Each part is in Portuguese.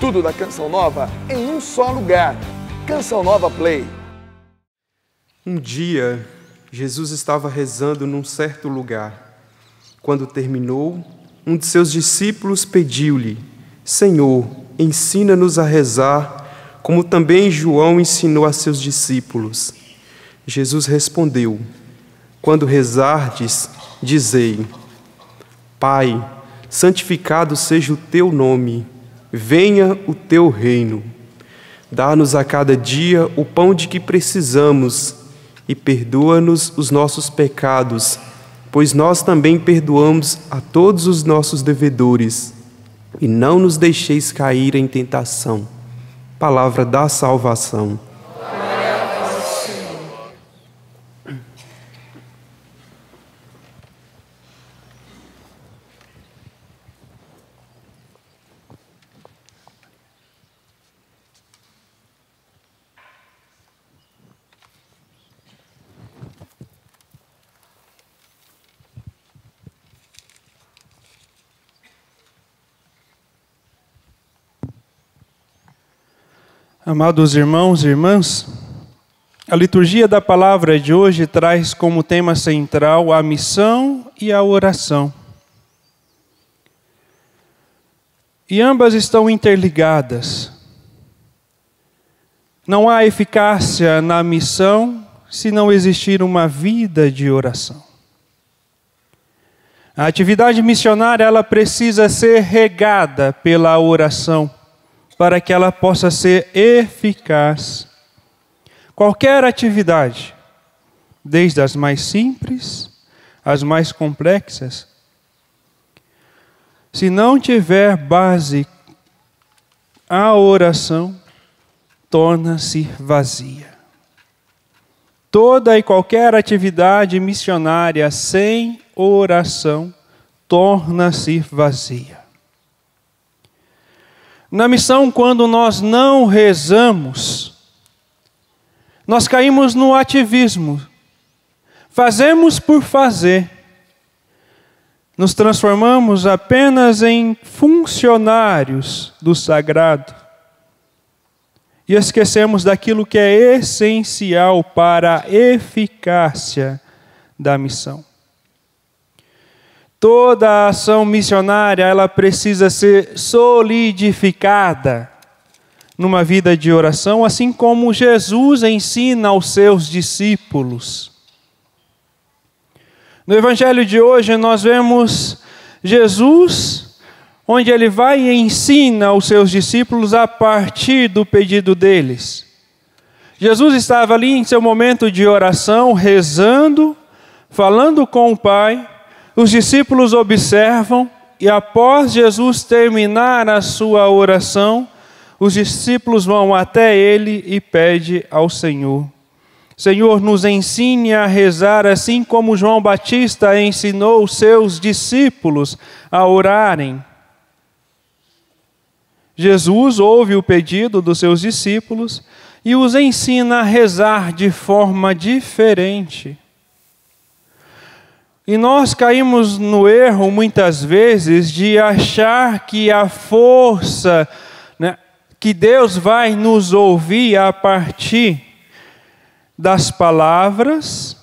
Tudo da Canção Nova em um só lugar. Canção Nova Play. Um dia, Jesus estava rezando num certo lugar. Quando terminou, um de seus discípulos pediu-lhe: Senhor, ensina-nos a rezar, como também João ensinou a seus discípulos. Jesus respondeu: Quando rezardes, dizei: Pai, santificado seja o teu nome Venha o teu reino. Dá-nos a cada dia o pão de que precisamos e perdoa-nos os nossos pecados, pois nós também perdoamos a todos os nossos devedores. E não nos deixeis cair em tentação. Palavra da salvação. Amados irmãos e irmãs, a liturgia da palavra de hoje traz como tema central a missão e a oração. E ambas estão interligadas. Não há eficácia na missão se não existir uma vida de oração. A atividade missionária ela precisa ser regada pela oração para que ela possa ser eficaz. Qualquer atividade, desde as mais simples às mais complexas, se não tiver base a oração, torna-se vazia. Toda e qualquer atividade missionária sem oração torna-se vazia. Na missão, quando nós não rezamos, nós caímos no ativismo. Fazemos por fazer. Nos transformamos apenas em funcionários do sagrado. E esquecemos daquilo que é essencial para a eficácia da missão. Toda a ação missionária, ela precisa ser solidificada numa vida de oração, assim como Jesus ensina aos seus discípulos. No evangelho de hoje nós vemos Jesus onde ele vai e ensina os seus discípulos a partir do pedido deles. Jesus estava ali em seu momento de oração, rezando, falando com o Pai, os discípulos observam e, após Jesus terminar a sua oração, os discípulos vão até ele e pede ao Senhor. Senhor, nos ensine a rezar assim como João Batista ensinou seus discípulos a orarem. Jesus ouve o pedido dos seus discípulos e os ensina a rezar de forma diferente. E nós caímos no erro muitas vezes de achar que a força, né, que Deus vai nos ouvir a partir das palavras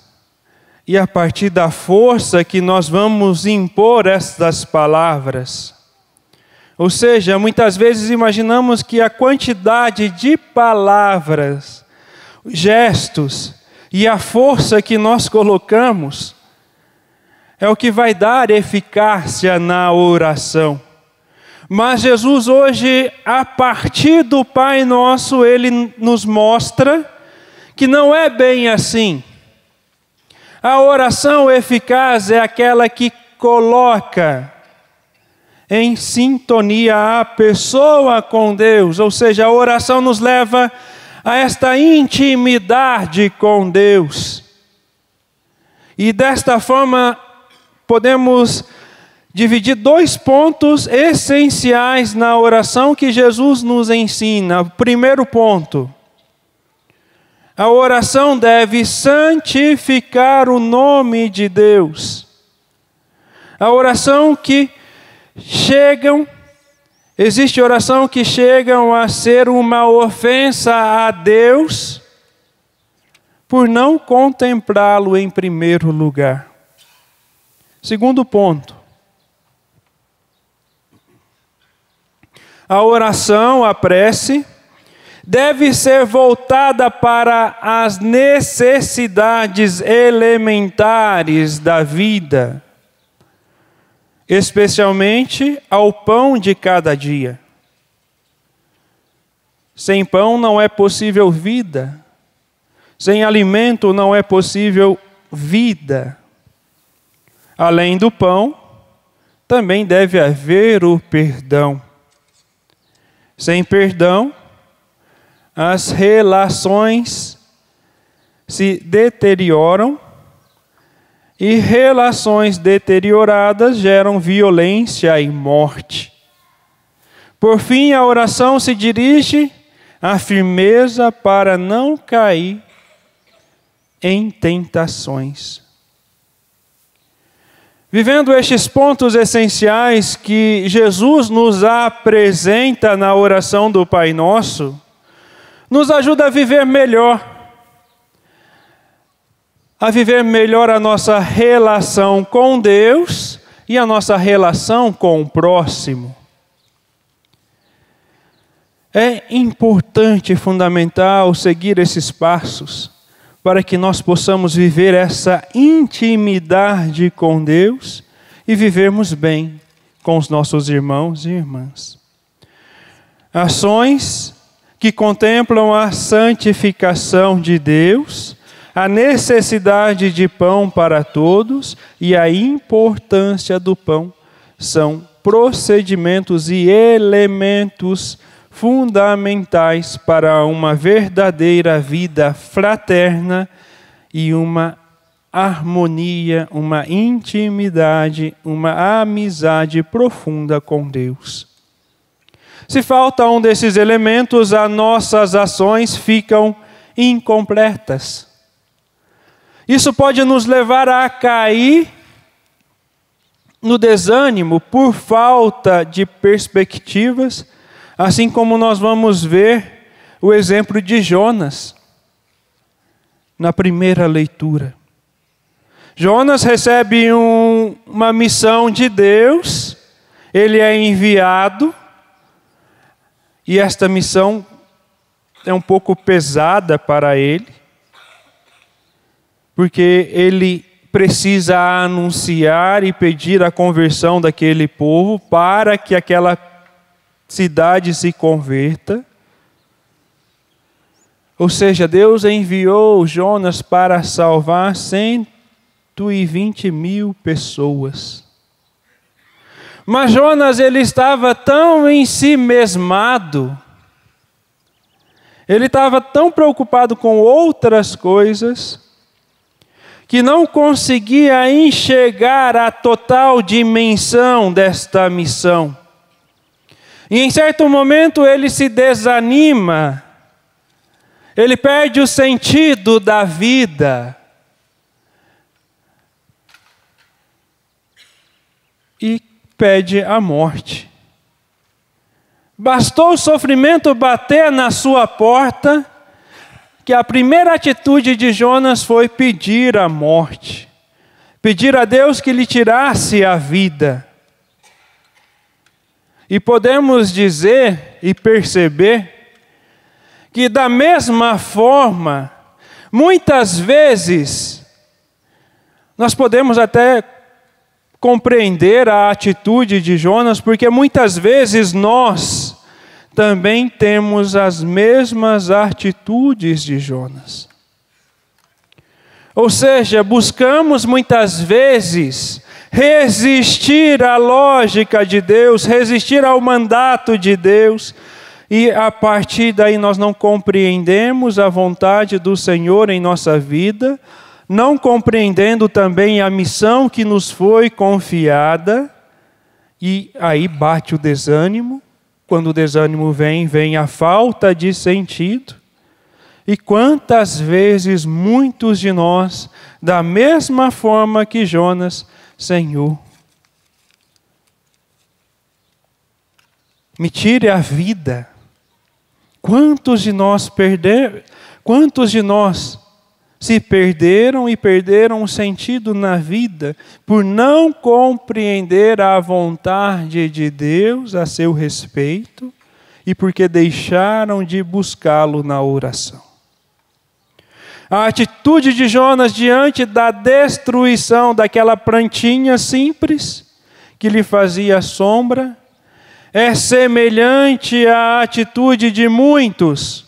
e a partir da força que nós vamos impor estas palavras. Ou seja, muitas vezes imaginamos que a quantidade de palavras, gestos e a força que nós colocamos é o que vai dar eficácia na oração. Mas Jesus hoje, a partir do Pai Nosso, ele nos mostra que não é bem assim. A oração eficaz é aquela que coloca em sintonia a pessoa com Deus, ou seja, a oração nos leva a esta intimidade com Deus. E desta forma, podemos dividir dois pontos essenciais na oração que Jesus nos ensina. Primeiro ponto: a oração deve santificar o nome de Deus. A oração que chegam existe oração que chegam a ser uma ofensa a Deus por não contemplá-lo em primeiro lugar. Segundo ponto. A oração, a prece, deve ser voltada para as necessidades elementares da vida, especialmente ao pão de cada dia. Sem pão não é possível vida, sem alimento não é possível vida. Além do pão, também deve haver o perdão. Sem perdão, as relações se deterioram e relações deterioradas geram violência e morte. Por fim, a oração se dirige à firmeza para não cair em tentações. Vivendo estes pontos essenciais que Jesus nos apresenta na oração do Pai Nosso, nos ajuda a viver melhor, a viver melhor a nossa relação com Deus e a nossa relação com o próximo. É importante e fundamental seguir esses passos para que nós possamos viver essa intimidade com Deus e vivermos bem com os nossos irmãos e irmãs. Ações que contemplam a santificação de Deus, a necessidade de pão para todos e a importância do pão são procedimentos e elementos fundamentais para uma verdadeira vida fraterna e uma harmonia, uma intimidade, uma amizade profunda com Deus. Se falta um desses elementos, as nossas ações ficam incompletas. Isso pode nos levar a cair no desânimo por falta de perspectivas Assim como nós vamos ver o exemplo de Jonas na primeira leitura. Jonas recebe um, uma missão de Deus, ele é enviado, e esta missão é um pouco pesada para ele, porque ele precisa anunciar e pedir a conversão daquele povo para que aquela cidade se converta. Ou seja, Deus enviou Jonas para salvar 120 mil pessoas. Mas Jonas ele estava tão em si mesmado, ele estava tão preocupado com outras coisas, que não conseguia enxergar a total dimensão desta missão. E em certo momento ele se desanima, ele perde o sentido da vida. E pede a morte. Bastou o sofrimento bater na sua porta, que a primeira atitude de Jonas foi pedir a morte, pedir a Deus que lhe tirasse a vida. E podemos dizer e perceber que, da mesma forma, muitas vezes, nós podemos até compreender a atitude de Jonas, porque muitas vezes nós também temos as mesmas atitudes de Jonas. Ou seja, buscamos muitas vezes resistir à lógica de Deus, resistir ao mandato de Deus. E a partir daí nós não compreendemos a vontade do Senhor em nossa vida, não compreendendo também a missão que nos foi confiada, e aí bate o desânimo. Quando o desânimo vem, vem a falta de sentido. E quantas vezes muitos de nós, da mesma forma que Jonas, Senhor, me tire a vida. Quantos de nós perder, quantos de nós se perderam e perderam o sentido na vida por não compreender a vontade de Deus a seu respeito e porque deixaram de buscá-lo na oração? A atitude de Jonas diante da destruição daquela plantinha simples que lhe fazia sombra é semelhante à atitude de muitos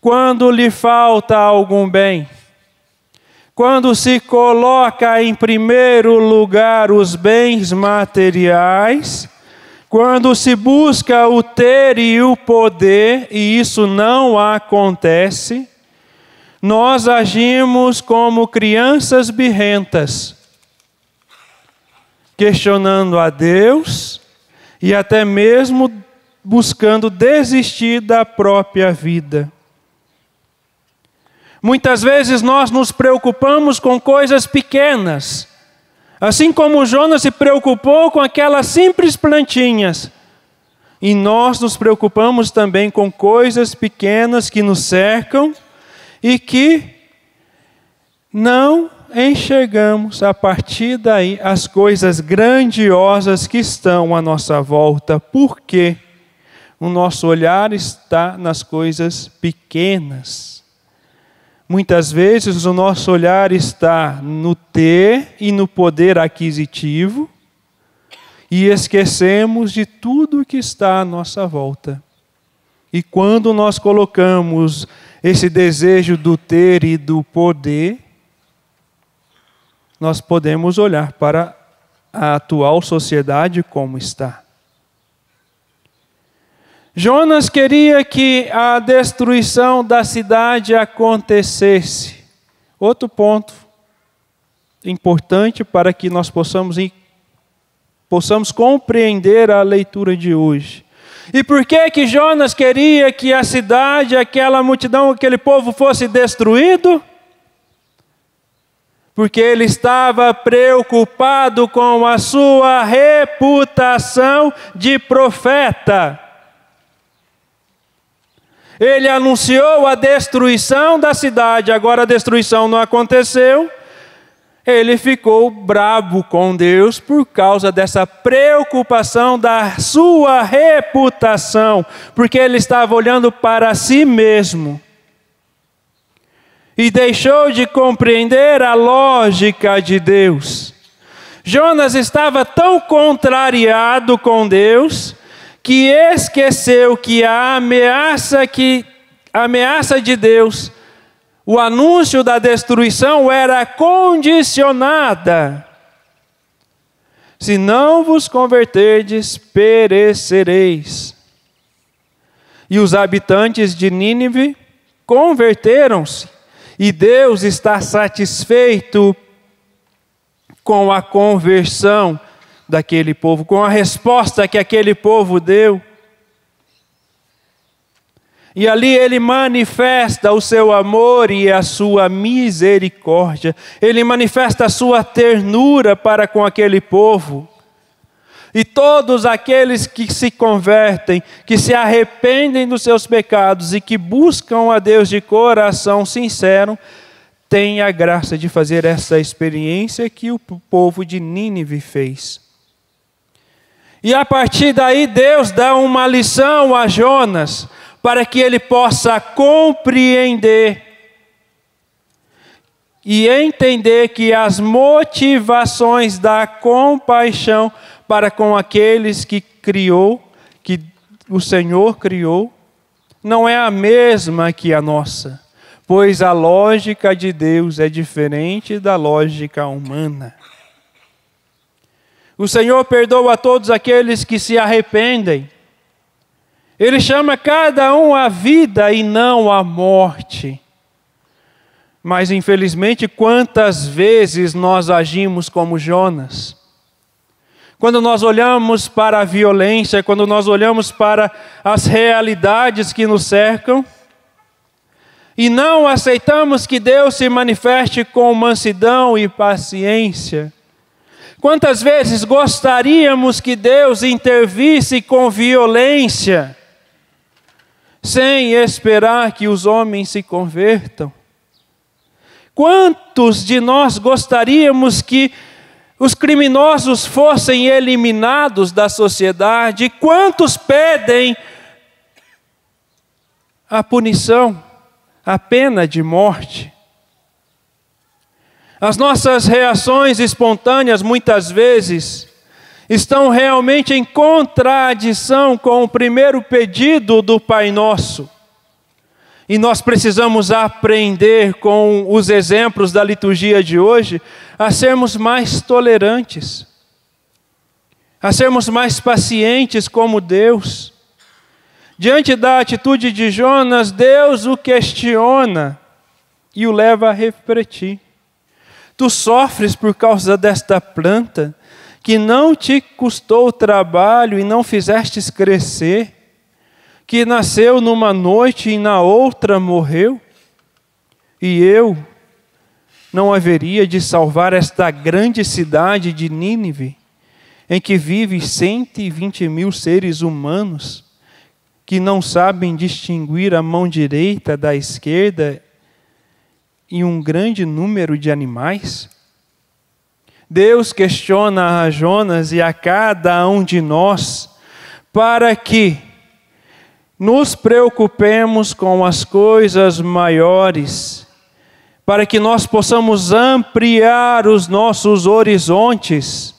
quando lhe falta algum bem. Quando se coloca em primeiro lugar os bens materiais, quando se busca o ter e o poder, e isso não acontece, nós agimos como crianças birrentas, questionando a Deus e até mesmo buscando desistir da própria vida. Muitas vezes nós nos preocupamos com coisas pequenas, assim como Jonas se preocupou com aquelas simples plantinhas. E nós nos preocupamos também com coisas pequenas que nos cercam e que não enxergamos a partir daí as coisas grandiosas que estão à nossa volta, porque o nosso olhar está nas coisas pequenas. Muitas vezes o nosso olhar está no ter e no poder aquisitivo e esquecemos de tudo que está à nossa volta. E quando nós colocamos esse desejo do ter e do poder, nós podemos olhar para a atual sociedade como está. Jonas queria que a destruição da cidade acontecesse. Outro ponto importante para que nós possamos, possamos compreender a leitura de hoje. E por que que Jonas queria que a cidade, aquela multidão, aquele povo fosse destruído? Porque ele estava preocupado com a sua reputação de profeta. Ele anunciou a destruição da cidade, agora a destruição não aconteceu ele ficou brabo com Deus por causa dessa preocupação da sua reputação, porque ele estava olhando para si mesmo. E deixou de compreender a lógica de Deus. Jonas estava tão contrariado com Deus que esqueceu que a ameaça que a ameaça de Deus o anúncio da destruição era condicionada. Se não vos converterdes, perecereis. E os habitantes de Nínive converteram-se, e Deus está satisfeito com a conversão daquele povo, com a resposta que aquele povo deu. E ali ele manifesta o seu amor e a sua misericórdia. Ele manifesta a sua ternura para com aquele povo. E todos aqueles que se convertem, que se arrependem dos seus pecados e que buscam a Deus de coração sincero, têm a graça de fazer essa experiência que o povo de Nínive fez. E a partir daí, Deus dá uma lição a Jonas para que ele possa compreender e entender que as motivações da compaixão para com aqueles que criou, que o Senhor criou, não é a mesma que a nossa, pois a lógica de Deus é diferente da lógica humana. O Senhor perdoa a todos aqueles que se arrependem ele chama cada um à vida e não à morte. Mas infelizmente, quantas vezes nós agimos como Jonas? Quando nós olhamos para a violência, quando nós olhamos para as realidades que nos cercam, e não aceitamos que Deus se manifeste com mansidão e paciência. Quantas vezes gostaríamos que Deus intervisse com violência? sem esperar que os homens se convertam. Quantos de nós gostaríamos que os criminosos fossem eliminados da sociedade? quantos pedem a punição, a pena de morte? As nossas reações espontâneas, muitas vezes, estão realmente em contradição com o primeiro pedido do Pai Nosso. E nós precisamos aprender com os exemplos da liturgia de hoje a sermos mais tolerantes, a sermos mais pacientes como Deus. Diante da atitude de Jonas, Deus o questiona e o leva a refletir. Tu sofres por causa desta planta? que não te custou trabalho e não fizestes crescer, que nasceu numa noite e na outra morreu? E eu não haveria de salvar esta grande cidade de Nínive, em que vivem 120 mil seres humanos que não sabem distinguir a mão direita da esquerda e um grande número de animais? Deus questiona a Jonas e a cada um de nós para que nos preocupemos com as coisas maiores, para que nós possamos ampliar os nossos horizontes.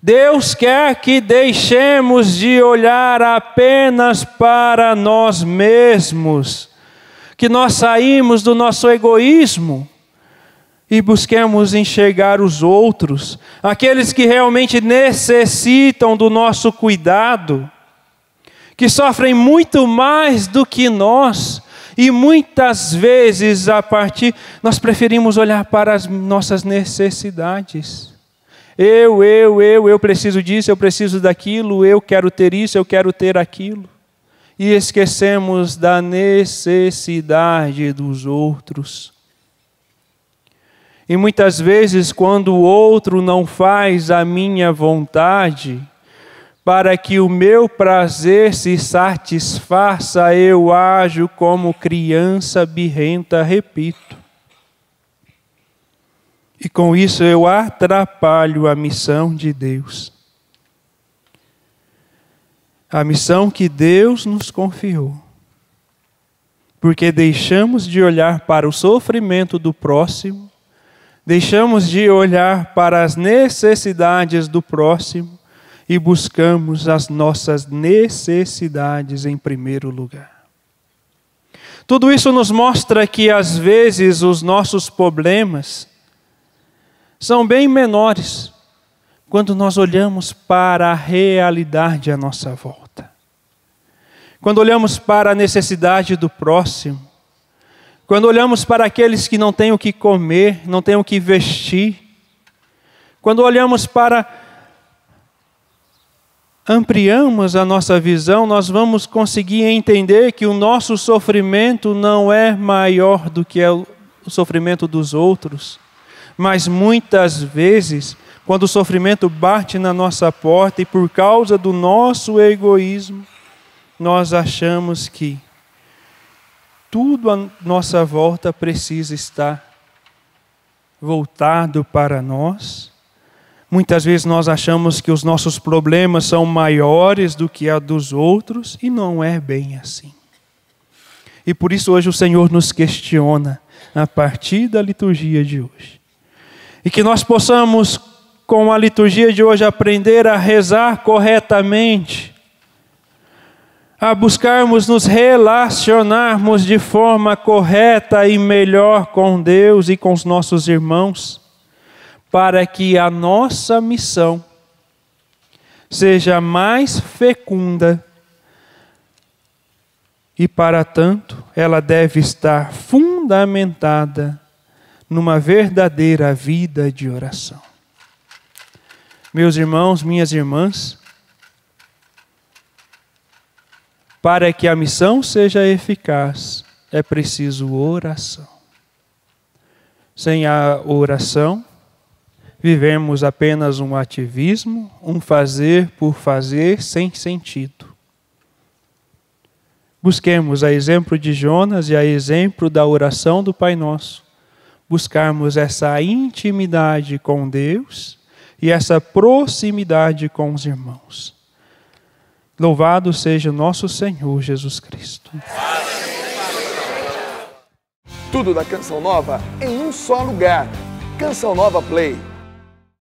Deus quer que deixemos de olhar apenas para nós mesmos, que nós saímos do nosso egoísmo e busquemos enxergar os outros, aqueles que realmente necessitam do nosso cuidado, que sofrem muito mais do que nós, e muitas vezes a partir nós preferimos olhar para as nossas necessidades. Eu, eu, eu, eu preciso disso, eu preciso daquilo, eu quero ter isso, eu quero ter aquilo. E esquecemos da necessidade dos outros e muitas vezes, quando o outro não faz a minha vontade, para que o meu prazer se satisfaça, eu ajo como criança birrenta, repito. E com isso eu atrapalho a missão de Deus. A missão que Deus nos confiou. Porque deixamos de olhar para o sofrimento do próximo Deixamos de olhar para as necessidades do próximo e buscamos as nossas necessidades em primeiro lugar. Tudo isso nos mostra que às vezes os nossos problemas são bem menores quando nós olhamos para a realidade à nossa volta. Quando olhamos para a necessidade do próximo, quando olhamos para aqueles que não têm o que comer, não têm o que vestir, quando olhamos para ampliamos a nossa visão, nós vamos conseguir entender que o nosso sofrimento não é maior do que é o sofrimento dos outros. Mas muitas vezes, quando o sofrimento bate na nossa porta e por causa do nosso egoísmo, nós achamos que tudo à nossa volta precisa estar voltado para nós. Muitas vezes nós achamos que os nossos problemas são maiores do que a dos outros e não é bem assim. E por isso hoje o Senhor nos questiona a partir da liturgia de hoje. E que nós possamos, com a liturgia de hoje, aprender a rezar corretamente, a buscarmos nos relacionarmos de forma correta e melhor com Deus e com os nossos irmãos, para que a nossa missão seja mais fecunda. E para tanto, ela deve estar fundamentada numa verdadeira vida de oração. Meus irmãos, minhas irmãs, Para que a missão seja eficaz, é preciso oração. Sem a oração, vivemos apenas um ativismo, um fazer por fazer sem sentido. Busquemos, a exemplo de Jonas e a exemplo da oração do Pai Nosso, buscarmos essa intimidade com Deus e essa proximidade com os irmãos. Louvado seja nosso Senhor Jesus Cristo. Tudo da Canção Nova em um só lugar. Canção Nova Play.